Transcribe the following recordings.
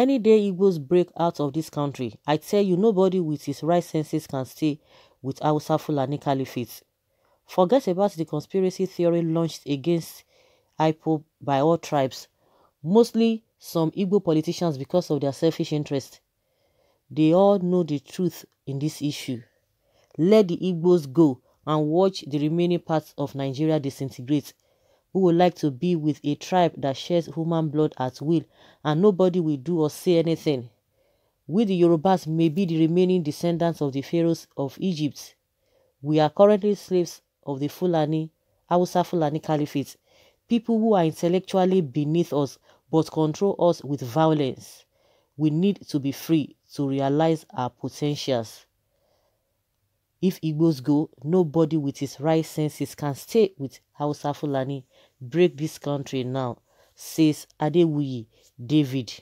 Any day Igbos break out of this country, I tell you nobody with his right senses can stay with Hausa Fulani Caliphate. Forget about the conspiracy theory launched against IPO by all tribes, mostly some Igbo politicians because of their selfish interest. They all know the truth in this issue. Let the Igbos go and watch the remaining parts of Nigeria disintegrate who would like to be with a tribe that shares human blood at will and nobody will do or say anything. We the Yorubas may be the remaining descendants of the pharaohs of Egypt. We are currently slaves of the Fulani, Hausa Fulani Caliphate, people who are intellectually beneath us but control us with violence. We need to be free to realize our potentials. If Igbos go, nobody with his right senses can stay with Hausa Fulani. Break this country now, says Adewuyi David.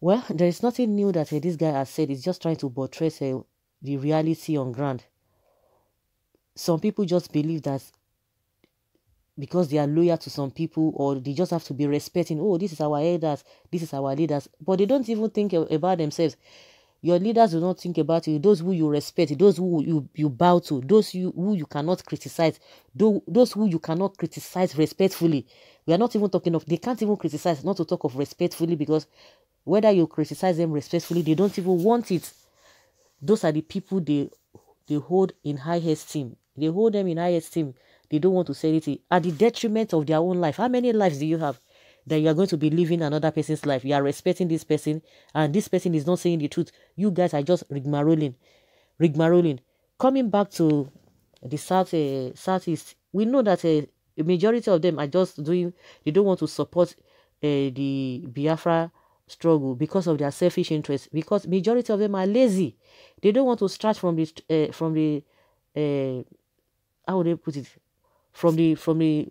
Well, there is nothing new that uh, this guy has said. He's just trying to portray uh, eh, the reality on ground. Some people just believe that because they are loyal to some people or they just have to be respecting, oh, this is our elders, this is our leaders. But they don't even think eh, about themselves. Your leaders do not think about you. Those who you respect, those who you, you bow to, those you, who you cannot criticize, those, who you cannot criticize respectfully. We are not even talking of, they can't even criticize, not to talk of respectfully because whether you criticize them respectfully, they don't even want it. Those are the people they they hold in high esteem. They hold them in high esteem. They don't want to say anything at the detriment of their own life. How many lives do you have? that you are going to be living another person's life. You are respecting this person, and this person is not saying the truth. You guys are just rigmaroling, rigmaroling. Coming back to the south, uh, southeast, we know that uh, a majority of them are just doing. They don't want to support uh, the Biafra struggle because of their selfish interests. Because majority of them are lazy, they don't want to start from the uh, from the uh, how would they put it from the from the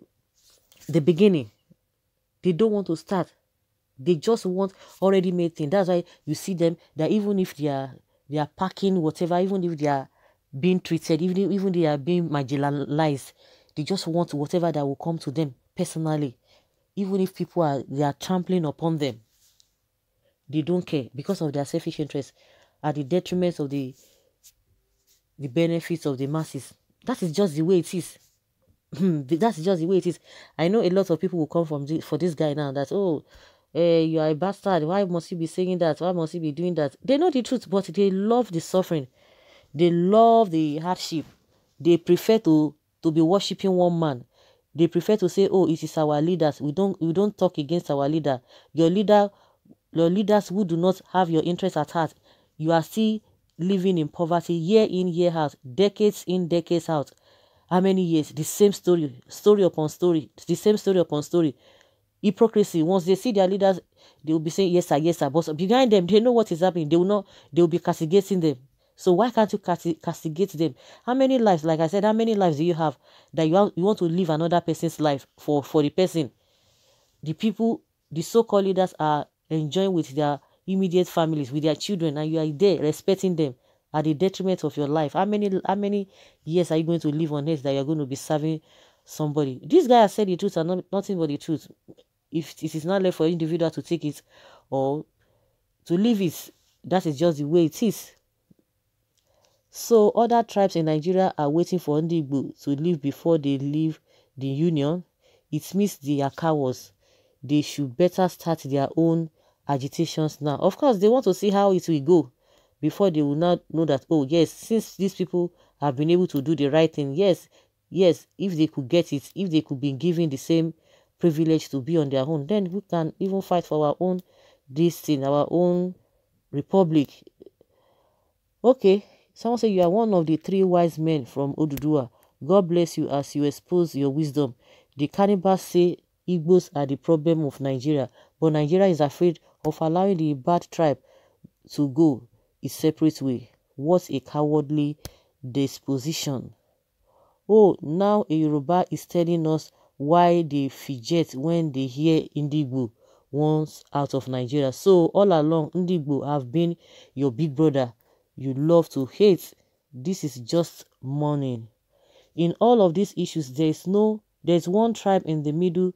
the beginning they don't want to start. They just want already made thing. That's why you see them that even if they are they are packing whatever, even if they are being treated, even if, even they are being marginalized, they just want whatever that will come to them personally. Even if people are they are trampling upon them, they don't care because of their selfish interests, at the detriment of the the benefits of the masses. That is just the way it is. Hmm, that's just the way it is. I know a lot of people will come from this, for this guy now that oh, eh, you are a bastard. Why must you be saying that? Why must you be doing that? They know the truth, but they love the suffering. They love the hardship. They prefer to to be worshiping one man. They prefer to say, "Oh, it is our leaders. We don't we don't talk against our leader. Your leader, your leaders who do not have your interests at heart. You are still living in poverty year in year out, decades in decades out." How many years? The same story, story upon story, the same story upon story. Hypocrisy. Once they see their leaders, they will be saying yes sir, yes sir. But behind them, they know what is happening. They will not. They will be castigating them. So why can't you castigate them? How many lives? Like I said, how many lives do you have that you have, you want to live another person's life for for the person? The people, the so-called leaders are enjoying with their immediate families, with their children, and you are there respecting them at the detriment of your life. How many how many years are you going to live on earth that you're going to be serving somebody? This guy has said the truth and not, nothing but the truth. If it is not left for individual to take it or to leave it, that is just the way it is. So other tribes in Nigeria are waiting for Ndigbo to leave before they leave the union. It means they are cowards. They should better start their own agitations now. Of course, they want to see how it will go before they will now know that, oh, yes, since these people have been able to do the right thing, yes, yes, if they could get it, if they could be given the same privilege to be on their own, then we can even fight for our own this thing, our own republic. Okay, someone say you are one of the three wise men from Odudua. God bless you as you expose your wisdom. The cannibals say Igbos are the problem of Nigeria, but Nigeria is afraid of allowing the bad tribe to go. A separate way. What a cowardly disposition. Oh, now a Yoruba is telling us why they fidget when they hear Indigo once out of Nigeria. So all along, Indigo have been your big brother. You love to hate. This is just mourning. In all of these issues, there is no, there is one tribe in the middle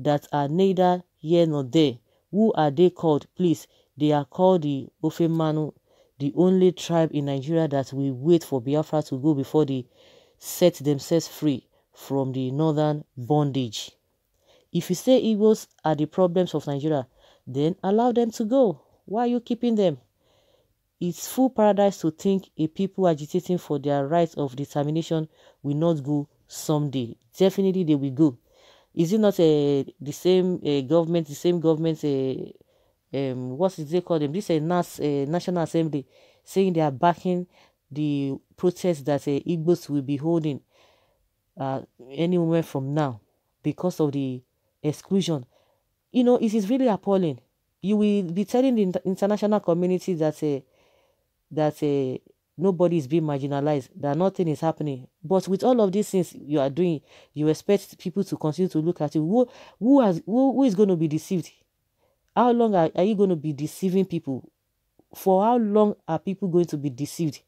that are neither here nor there. Who are they called? Please, they are called the Ofemanu the only tribe in Nigeria that will wait for Biafra to go before they set themselves free from the northern bondage. If you say Igbos are the problems of Nigeria, then allow them to go. Why are you keeping them? It's full paradise to think a people agitating for their rights of determination will not go someday. Definitely they will go. Is it not uh, the same uh, government, the same government uh, um, what is they call them? This is uh, a uh, National Assembly saying they are backing the protest that uh, Igbos will be holding uh, any moment from now because of the exclusion. You know, it is really appalling. You will be telling the inter international community that uh, that uh, nobody is being marginalized, that nothing is happening. But with all of these things you are doing, you expect people to continue to look at you. Who who has who, who is going to be deceived? How long are, are you going to be deceiving people? For how long are people going to be deceived?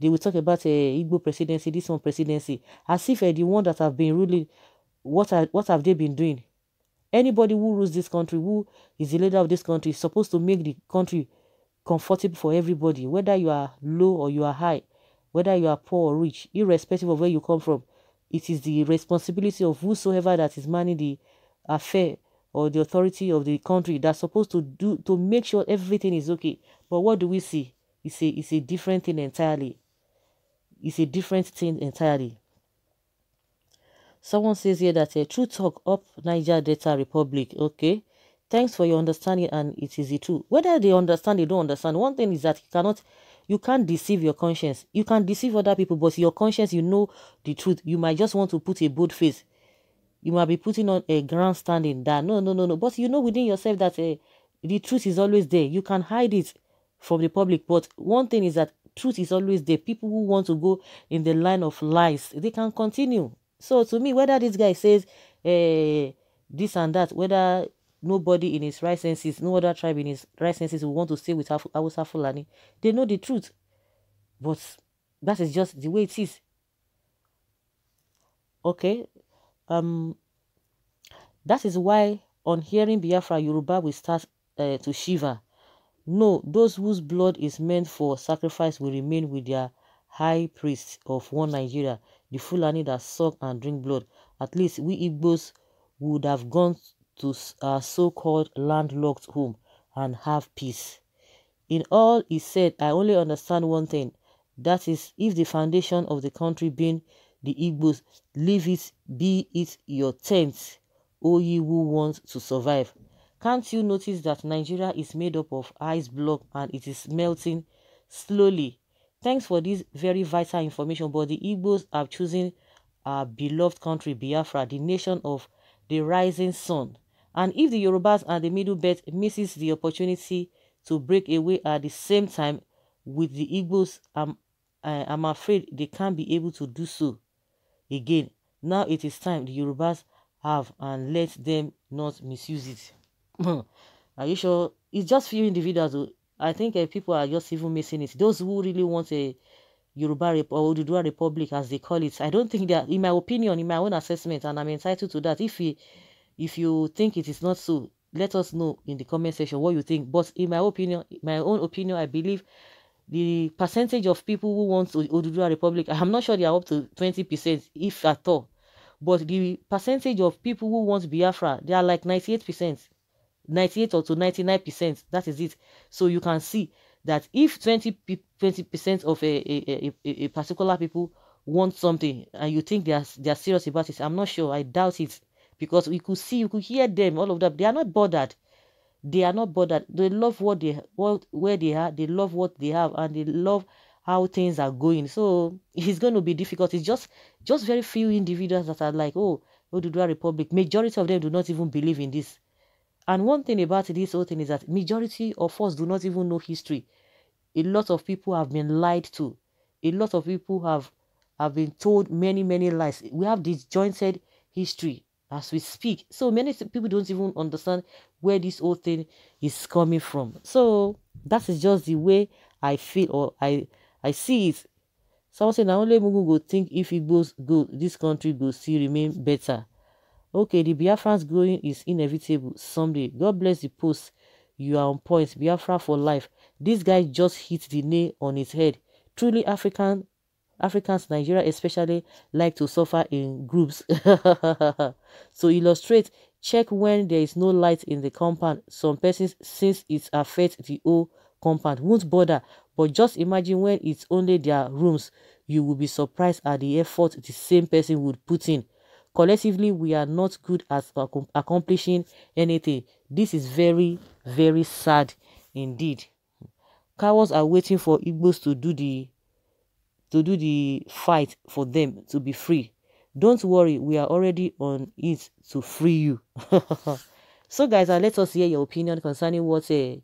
They will talk about uh, Igbo presidency, this one presidency, as if uh, the one that have been ruling, what, are, what have they been doing? Anybody who rules this country, who is the leader of this country, is supposed to make the country comfortable for everybody, whether you are low or you are high, whether you are poor or rich, irrespective of where you come from. It is the responsibility of whosoever that is manning the affair or the authority of the country that's supposed to do to make sure everything is okay. But what do we see? It's a it's a different thing entirely. It's a different thing entirely. Someone says here that a uh, eh, true talk up Niger Delta Republic. Okay. Thanks for your understanding and it is the truth. Whether they understand, they don't understand. One thing is that you cannot you can't deceive your conscience. You can deceive other people, but your conscience, you know the truth. You might just want to put a bold face you might be putting on a grandstanding that no, no, no, no. But you know within yourself that uh, the truth is always there. You can hide it from the public. But one thing is that truth is always there. People who want to go in the line of lies, they can continue. So to me, whether this guy says uh, this and that, whether nobody in his right senses, no other tribe in his right senses will want to stay with Awusa Fulani, they know the truth. But that is just the way it is. Okay, um, that is why on hearing Biafra, Yoruba will start uh, to shiver. No, those whose blood is meant for sacrifice will remain with their high priests of one Nigeria, the Fulani that suck and drink blood. At least we Igbos would have gone to our so-called landlocked home and have peace. In all he said, I only understand one thing. That is, if the foundation of the country being the Igbos, leave it, be it your tent, O ye who want to survive. Can't you notice that Nigeria is made up of ice block and it is melting slowly? Thanks for this very vital information, but the Igbos have chosen our beloved country Biafra, the nation of the rising sun. And if the Yorubas and the Middle Belt misses the opportunity to break away at the same time with the Igbos, I'm, I, am afraid they can't be able to do so. Again, now it is time the Yorubas have and let them not misuse it. are you sure? It's just few individuals. Who, I think uh, people are just even missing it. Those who really want a Yoruba or Ududua Republic, as they call it, I don't think that, in my opinion, in my own assessment, and I'm entitled to that. If you, if you think it is not so, let us know in the comment section what you think. But in my opinion, my own opinion, I believe the percentage of people who want Oduduwa Republic, I'm not sure they are up to 20%, if at all. But the percentage of people who want Biafra, they are like 98%, 98 or to 99%. That is it. So you can see that if 20 percent of a, a, a, a, particular people want something and you think they are, they are serious about it, I'm not sure. I doubt it. Because we could see, you could hear them, all of that. They are not bothered. They are not bothered. They love what they what where they are. They love what they have, and they love how things are going. So it's going to be difficult. It's just just very few individuals that are like, oh, Oduduwa Republic. Majority of them do not even believe in this. And one thing about this whole thing is that majority of us do not even know history. A lot of people have been lied to. A lot of people have have been told many many lies. We have disjointed history as we speak. So many people don't even understand where this whole thing is coming from. So that is just the way I feel or I I see it. Someone said, now only Mugu go think if it goes good, this country will still remain better. Okay, the Biafran's growing is inevitable someday. God bless the post. You are on point. Biafra for life. This guy just hit the nail on his head. Truly African Africans, Nigeria especially, like to suffer in groups. to illustrate, check when there is no light in the compound. Some persons, since it affects the whole compound, won't bother. But just imagine when it's only their rooms. You will be surprised at the effort the same person would put in. Collectively, we are not good at accomplishing anything. This is very, very sad indeed. Cowards are waiting for Igbos to do the to do the fight for them to be free. Don't worry, we are already on it to free you. so, guys, uh, let us hear your opinion concerning what uh,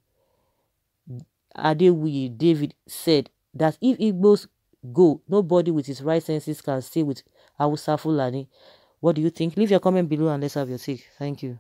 Adewi David said that if Igbos go, nobody with his right senses can stay with Awusa Fulani. What do you think? Leave your comment below and let's have your take. Thank you.